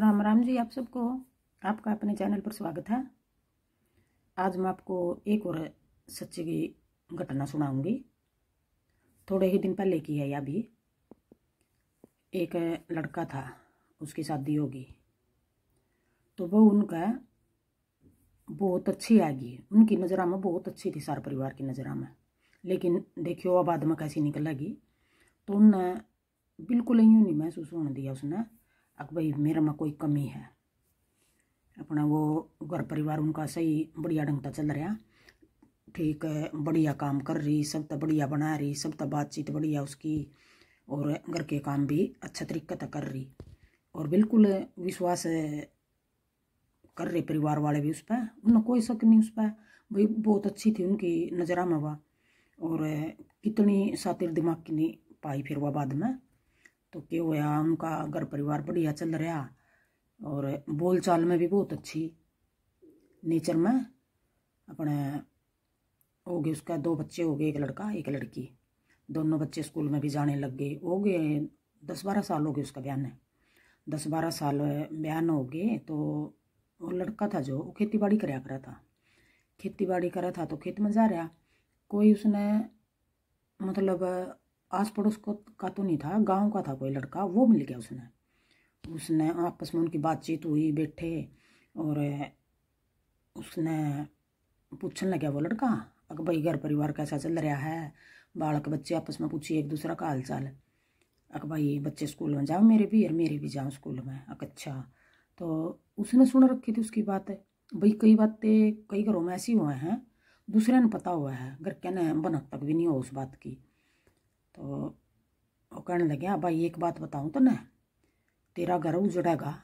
राम राम जी आप सबको आपका अपने चैनल पर स्वागत है आज मैं आपको एक और सच्ची की घटना सुनाऊंगी थोड़े ही दिन पहले की है या भी एक लड़का था उसकी शादी होगी तो वो उनका बहुत अच्छी गई उनकी नज़रा में बहुत अच्छी थी सार परिवार की नज़रा में लेकिन देखियो अब आदमा कैसी निकलेगी तो उन बिल्कुल यूँ नहीं महसूस होने दिया उसने अब भाई मेरे में कोई कमी है अपना वो घर परिवार उनका सही बढ़िया ढंग तक चल रहा ठीक है बढ़िया काम कर रही सब तो बढ़िया बना रही सब तो बातचीत बढ़िया उसकी और घर के काम भी अच्छा तरीके तक कर रही और बिल्कुल विश्वास कर रहे परिवार वाले भी उस पर उन्हें कोई शक नहीं उस पर भाई बहुत अच्छी थी उनकी नज़रा में वह और कितनी सातिर दिमाग की नहीं पाई फिर वह बाद में तो क्यों होया उनका घर परिवार बढ़िया चल रहा और बोलचाल में भी बहुत अच्छी नेचर में अपने हो गए उसका दो बच्चे हो गए एक लड़का एक लड़की दोनों बच्चे स्कूल में भी जाने लग गए हो गए दस बारह साल हो गए उसका बयान है दस बारह साल बयान हो गए तो वो लड़का था जो वो खेती बाड़ी कराया करा था खेती बाड़ी करा था तो खेत में जा रहा कोई उसने मतलब आस पड़ोस को का तो नहीं था गांव का था कोई लड़का वो मिल गया उसने उसने आपस में उनकी बातचीत हुई बैठे और उसने पूछने लगा वो लड़का अगर भाई घर परिवार कैसा चल रहा है बालक बच्चे आपस में पूछिए एक दूसरा का हाल चाल अक भाई बच्चे स्कूल में जाओ मेरे भी और मेरे भी जाओ स्कूल में अक अच्छा तो उसने सुन रखी थी उसकी बात भाई कई बातें कई घरों में ऐसी हुए हैं दूसरे ने पता हुआ है घर क्या बनक तक भी नहीं हो उस बात की तो वो कहने लगे अब हाँ भाई एक बात बताऊँ तो ना तेरा घर उजड़ेगा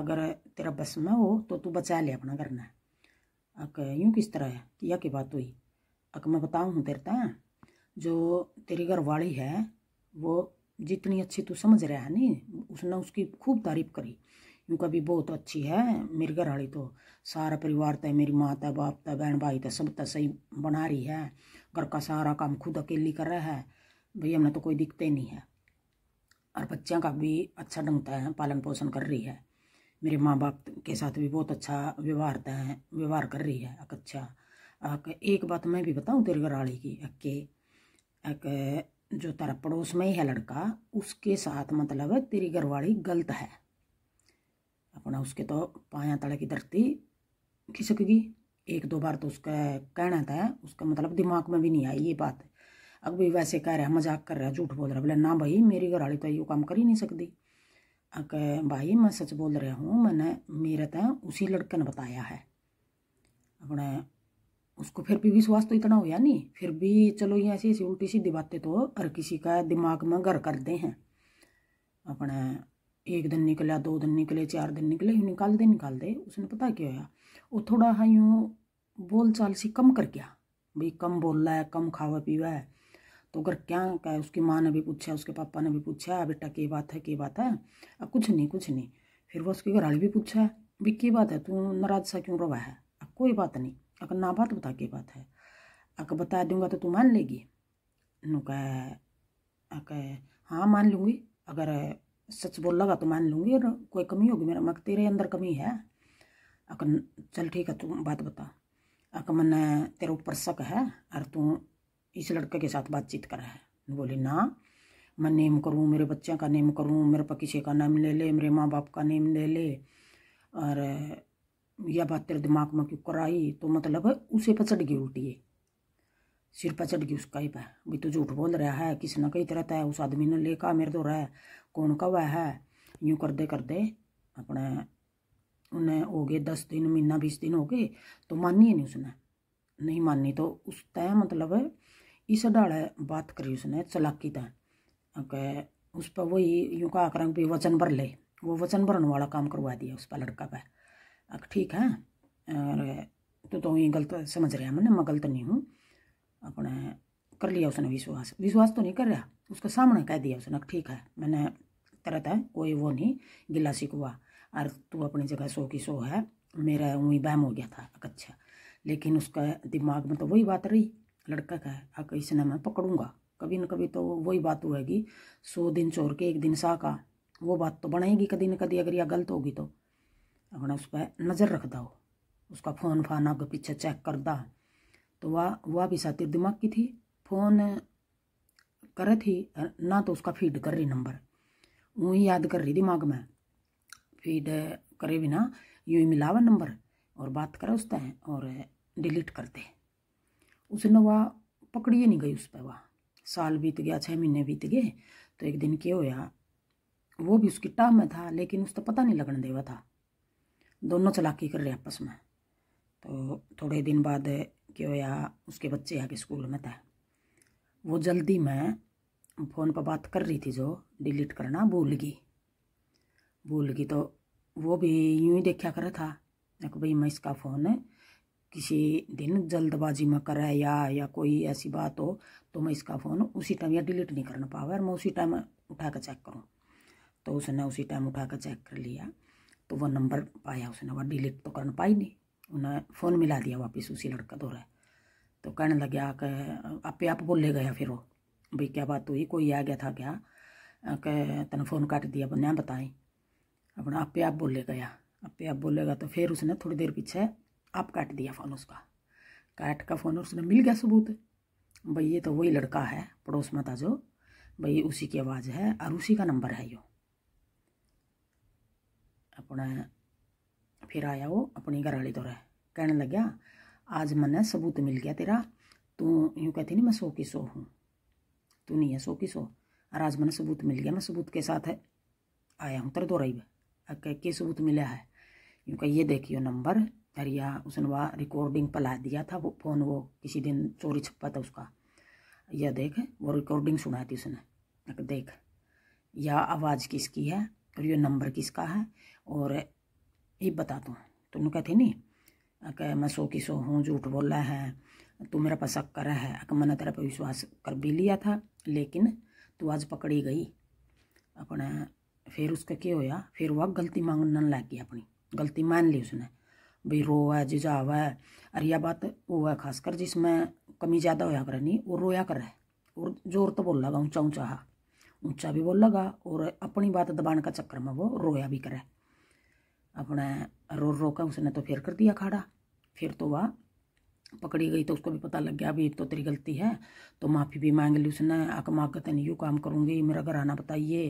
अगर तेरा बस में हो तो तू बचा ले अपना घर ना अक यूँ किस तरह है किया की बात हुई अक मैं बताऊँ हूँ तेरे तय जो तेरी घरवाली है वो जितनी अच्छी तू समझ रहा है नहीं उसने उसकी खूब तारीफ करी यूँ कभी बहुत अच्छी है मेरी घरवाली तो सारा परिवार तय तो मेरी माँ तय बाप तय तो, बहन भाई तय तो, सब तय सही बना रही है घर का सारा काम खुद अकेली कर रहा है भैया हमने तो कोई दिखते नहीं है और बच्चों का भी अच्छा ढंगता है पालन पोषण कर रही है मेरे माँ बाप के साथ भी बहुत अच्छा व्यवहार है व्यवहार कर रही है एक अच्छा एक बात मैं भी बताऊँ तेरे घरवाली की अक्के एक जो तेरा पड़ोस में ही है लड़का उसके साथ मतलब है तेरी घरवाली गलत है अपना उसके तो पाया तले की धरती खिसक गई एक दो बार तो उसका कहना था उसका मतलब दिमाग में भी नहीं आई ये बात भी वैसे कह रहा मजाक कर रहा झूठ बोल रहा बोले ना भाई मेरी घर वाली तो यू काम कर ही नहीं सकती अक भाई मैं सच बोल रहा हूँ मैंने मेरा तो उसी लड़के ने बताया है अपने उसको फिर भी विश्वास तो इतना होया नहीं फिर भी चलो ये ऐसी ऐसी उल्टी सीधी बातें तो हर किसी का दिमाग में घर करते हैं अपने एक दिन निकला दो दिन निकले चार दिन निकले यूँ निकाल दे उसने पता क्या होया वो थोड़ा हाँ यूँ बोल चाल सी कम कर गया भाई कम बोल रहा है कम खावा पीवा है तो अगर क्या कहे उसकी माँ ने भी पूछा उसके पापा ने भी पूछा है बेटा की बात है की बात है अब कुछ नहीं कुछ नहीं फिर वो उसकी घरवाली भी पूछा है भी की बात है तू नाराज सा क्यों रोवा है अब कोई बात नहीं अगर ना बात बता की बात है अगर बता दूंगा तो तू मान लेगी नु कह कह हाँ मान लूँगी अगर सच बोल लगा तो मान लूँगी और कोई कमी होगी मेरा मग तेरे अंदर कमी है अक चल ठीक है तू बात बता अक मन तेरे ऊपर शक है और तू इस लड़के के साथ बातचीत करा है बोली ना मैं नेम करूँ मेरे बच्चे का नेम करूँ मेरे पर किसी का नाम ले ले मेरे माँ बाप का नेम ले ले और यह बात तेरे दिमाग में क्यों कराई तो मतलब उसे पचट गई उल्टी सिर पचट गई उसका ही पा भी तो झूठ बोल रहा है किसी ना कहीं तरह तो है उस आदमी ने लेखा मेरे तो रहा कौन का वह है यूँ कर दे कर दे अपने उन्हें हो गए दस दिन महीना बीस दिन हो गए तो मानिए नहीं उसने नहीं माननी तो उस तय मतलब इस डाले बात करी उसने चलाकी तैं उस पर वही यूँ कहा करें भी वचन भर ले वो वचन भरने वाला काम करवा दिया उस पर लड़का पे अख ठीक है अरे तो तो ये गलत समझ रहा मैंने मैं गलत नहीं हूँ अपने कर लिया उसने विश्वास विश्वास तो नहीं कर रहा उसके सामने कह दिया उसने ठीक है मैंने तरह तरह कोई वो नहीं गिला सिकवा और तू अपनी जगह सो की सो है मेरा वहीं बहम हो गया था अच्छा लेकिन उसका दिमाग में तो वही बात रही लड़का का है आ कैसे ना मैं पकड़ूंगा कभी न कभी तो वही बात होगी सौ दिन चोर के एक दिन सा का वो बात तो बनेगी कभी न कभी अगर यह गलत होगी तो अपना उस पर नज़र रख दो उसका फ़ोन फान आगे पीछे चेक कर दा तो वह वह भी सातिर दिमाग की थी फ़ोन करे थी ना तो उसका फीड कर रही नंबर यूँ ही याद कर रही दिमाग में फीड करे बिना यूँ ही मिलावा नंबर और बात करे उसते और डिलीट करते हैं उसने वह पकड़िए नहीं गई उस पर वह साल बीत गया छः महीने बीत गए तो एक दिन क्या होया वो भी उसकी टाह में था लेकिन उस तो पता नहीं लगने देवा था दोनों चलाकी कर रहे आपस में तो थोड़े दिन बाद क्या होया उसके बच्चे आके स्कूल में था वो जल्दी में फ़ोन पर बात कर रही थी जो डिलीट करना भूल गई भूल गई तो वो भी यूं ही देखा कर रहा था कि भाई मैं इसका फ़ोन किसी दिन जल्दबाजी में करे या या कोई ऐसी बात हो तो मैं इसका फ़ोन उसी टाइम या डिलीट नहीं करना पावा और मैं उसी टाइम उठा कर चेक करूँ तो उसने उसी टाइम उठा कर चेक कर लिया तो वह नंबर पाया उसने वह डिलीट तो कर पाई नहीं उन्हें फ़ोन मिला दिया वापस उसी लड़का दोहरा तो कहने लग कि आपे आप बोले गया फिर वो भाई क्या बात हुई कोई आ गया था क्या कि तेने फ़ोन काट दिया बने बताएं अपना आपे आप बोले गया आपे आप बोलेगा तो फिर उसने थोड़ी देर पीछे आप काट दिया फ़ोन उसका काट का फ़ोन उसने मिल गया सबूत भाई ये तो वही लड़का है पड़ोस में था जो भाई उसी की आवाज़ है और उसी का नंबर है यो अपने फिर आया वो अपनी घरवाली दौरा कहने लग गया आज मैंने सबूत मिल गया तेरा तू यूँ कहती नहीं मैं सो की सो हूँ तू नहीं है सो की सो और आज मैंने सबूत मिल गया मैं सबूत के साथ है आया हूँ तेरे दौराई में के सबूत मिला है यूँ कह ये देखियो नंबर उसने वह रिकॉर्डिंग पला दिया था वो फ़ोन वो किसी दिन चोरी छप्पा था उसका यह देख वो रिकॉर्डिंग सुनाई थी उसने देख यह आवाज़ किसकी है और ये नंबर किसका है और ये बता दो तुमने कहते नहीं कह मैं सो की सो हूँ झूठ बोला है तू मेरा पास कर करा है अक मैंने तेरा पर विश्वास कर भी लिया था लेकिन तू आज पकड़ी गई अपने फिर उसका क्या होया फिर वह गलती मांगने लग गई अपनी गलती मान ली उसने भाई रोवा जिजावा है और यह बात वो है खासकर जिसमें कमी ज़्यादा होया करे नहीं वो रोया कर है और जोर तो बोल लगा ऊँचा ऊँचा ऊँचा भी बोल लगा और अपनी बात दबाने का चक्कर में वो रोया भी करे अपने रो रो का उसने तो फिर कर दिया खाड़ा फिर तो वह पकड़ी गई तो उसको भी पता लग गया अभी तो तेरी गलती है तो माफ़ी भी मांग ली उसने आक का नहीं यूँ काम करूँगी मेरा घर आना बताइए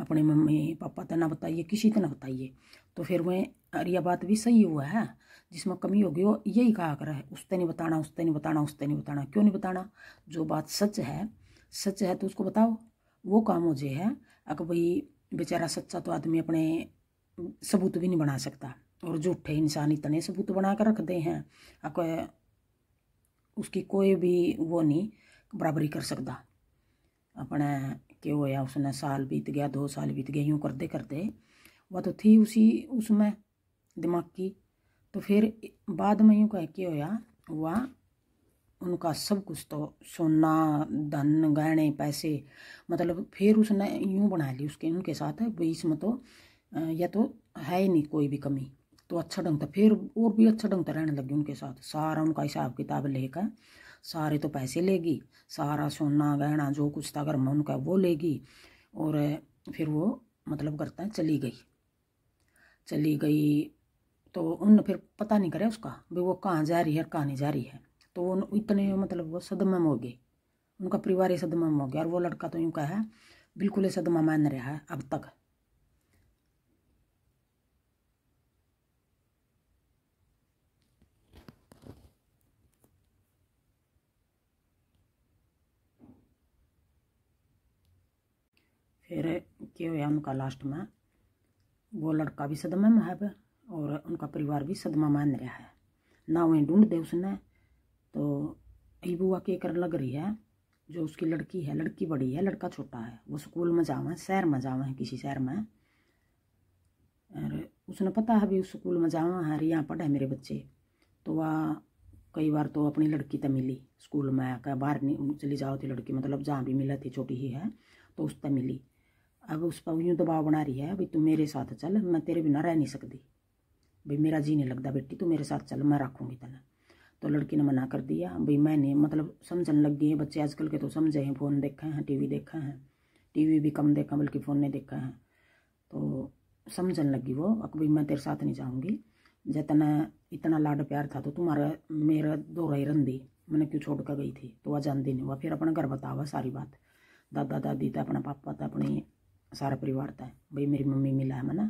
अपने मम्मी पापा तेना बताइए किसी तेना बताइए तो फिर वह अरे यह बात भी सही हुआ है जिसमें कमी होगी वो यही कहा कर है उसते नहीं बताना उसते नहीं बताना उसते नहीं बताना क्यों नहीं बताना जो बात सच है सच है तो उसको बताओ वो काम हो जे है अगर भाई बेचारा सच्चा तो आदमी अपने सबूत भी नहीं बना सकता और झूठे इंसान इतने सबूत बना कर रख दे हैं अगर उसकी कोई भी वो नहीं बराबरी कर सकता अपने के होया उसने साल बीत गया दो साल बीत गया यूँ करते करते वह तो थी उसी उसमें दिमाग की तो फिर बाद में यूँ कह के होया वह उनका सब कुछ तो सोना धन गहने पैसे मतलब फिर उसने यूँ बना ली उसके उनके साथ बीच में तो या तो है ही नहीं कोई भी कमी तो अच्छा ढंग था फिर और भी अच्छा ढंग था रहने लगी उनके साथ सारा उनका हिसाब किताब लेकर सारे तो पैसे लेगी सारा सोना गहना जो कुछ था अगर मन उनका वो लेगी और फिर वो मतलब करता है चली गई चली गई तो उन फिर पता नहीं करे उसका भी वो कहाँ जा रही है और कहाँ नहीं जा रही है तो उन इतने मतलब वो सदमा में हो गए उनका परिवार ही सदमा में हो गया और वो लड़का तो यूँ का है बिल्कुल ही सदमा मान रहा है अब तक फिर क्या होया उनका लास्ट में वो लड़का भी सदमा में है और उनका परिवार भी सदमा मान रहा है ना वहीं ढूंढ दे उसने तो बुआ के कर लग रही है जो उसकी लड़की है लड़की बड़ी है लड़का छोटा है वो स्कूल में जावा है शहर में जावा है किसी शहर में और उसने पता है भी उस स्कूल में जावा है अरे यहाँ पढ़े मेरे बच्चे तो वह कई बार तो अपनी लड़की तो मिली स्कूल में आकर बाहर नहीं चली जाओ थी तो लड़की मतलब जहाँ भी मिला थी छोटी ही है तो उस तक मिली अब उस पर यूँ दबाव बना रही है भाई तू मेरे साथ चल मैं तेरे बिना रह नहीं सकती भाई मेरा जी नहीं लगता बेटी तू मेरे साथ चल मैं रखूँगी तेना तो लड़की ने मना कर दिया भाई मैंने मतलब समझने लग गए बच्चे आजकल के तो समझे हैं फ़ोन देखा वी देखे देखा है वी भी कम देखा बल्कि फ़ोन नहीं देखा है तो समझने लगी वो अब भाई मैं तेरे साथ नहीं जाऊँगी जितना इतना लाड प्यार था तो तुम्हारा मेरा दो रही रंदी मैंने क्यों छोड़ कर गई थी तो वह जानती नहीं हुआ फिर अपना घर बतावा सारी बात दादा दादी था तो अपना पापा था तो अपनी सारा परिवार था भाई मेरी मम्मी मिला है मैंने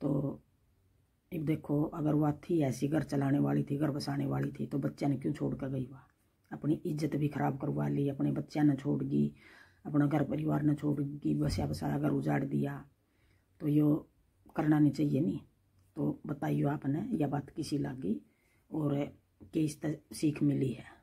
तो एक देखो अगर वह थी ऐसी घर चलाने वाली थी घर बसाने वाली थी तो बच्चा ने क्यों छोड़ कर गई वह अपनी इज्जत भी खराब करवा ली अपने बच्चा ने छोड़ गई अपना घर परिवार ने छोड़ गई बसा बसाया घर उजाड़ दिया तो यो करना नहीं चाहिए नहीं तो बताइयो आपने यह बात किसी लागी और कि सीख मिली है